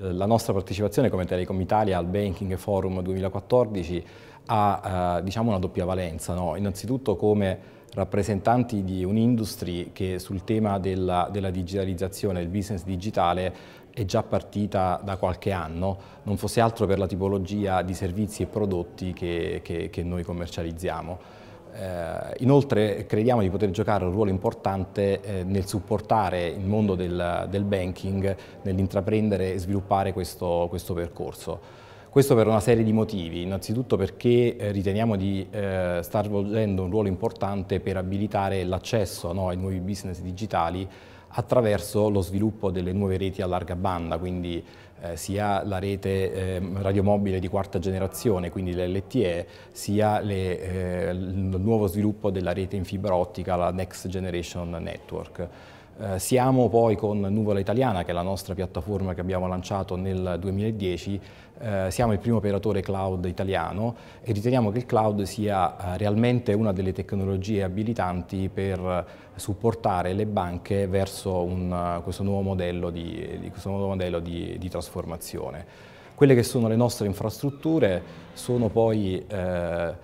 Eh, la nostra partecipazione come Telecom Italia al Banking Forum 2014 ha eh, diciamo una doppia valenza, no? innanzitutto come rappresentanti di un'industria che sul tema della, della digitalizzazione, del business digitale, è già partita da qualche anno, non fosse altro per la tipologia di servizi e prodotti che, che, che noi commercializziamo. Eh, inoltre crediamo di poter giocare un ruolo importante eh, nel supportare il mondo del, del banking, nell'intraprendere e sviluppare questo, questo, percorso. Questo per una serie di motivi, innanzitutto perché eh, riteniamo di eh, star svolgendo un ruolo importante per abilitare l'accesso no, ai nuovi business digitali attraverso lo sviluppo delle nuove reti a larga banda, quindi eh, sia la rete eh, radiomobile di quarta generazione, quindi l'LTE, sia le, eh, il nuovo sviluppo della rete in fibra ottica, la Next Generation Network. Eh, siamo poi con Nuvola Italiana, che è la nostra piattaforma che abbiamo lanciato nel 2010, eh, siamo il primo operatore cloud italiano e riteniamo che il cloud sia eh, realmente una delle tecnologie abilitanti per supportare le banche verso un, eh, questo nuovo modello di, di, questo nuovo modello di, di trasformazione. Quelle che sono le nostre infrastrutture sono poi eh,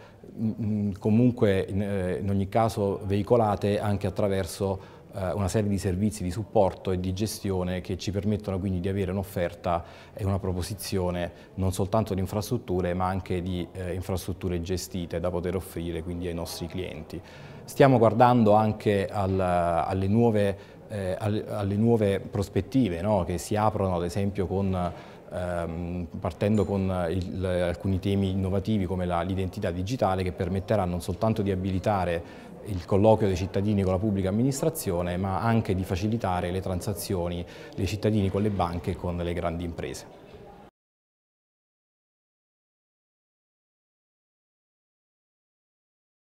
comunque in, eh, in, ogni caso veicolate anche attraverso eh, una serie di servizi di supporto e di gestione che ci permettono quindi di avere un'offerta e una proposizione non soltanto di infrastrutture ma anche di eh, infrastrutture gestite da poter offrire quindi ai nostri clienti. Stiamo guardando anche al, alle nuove eh, alle nuove prospettive no? che si aprono ad esempio con ehm, partendo con il, alcuni temi innovativi come l'identità digitale che permetterà non soltanto di abilitare il colloquio dei cittadini con la pubblica amministrazione ma anche di facilitare le transazioni dei cittadini con le banche e con le grandi imprese.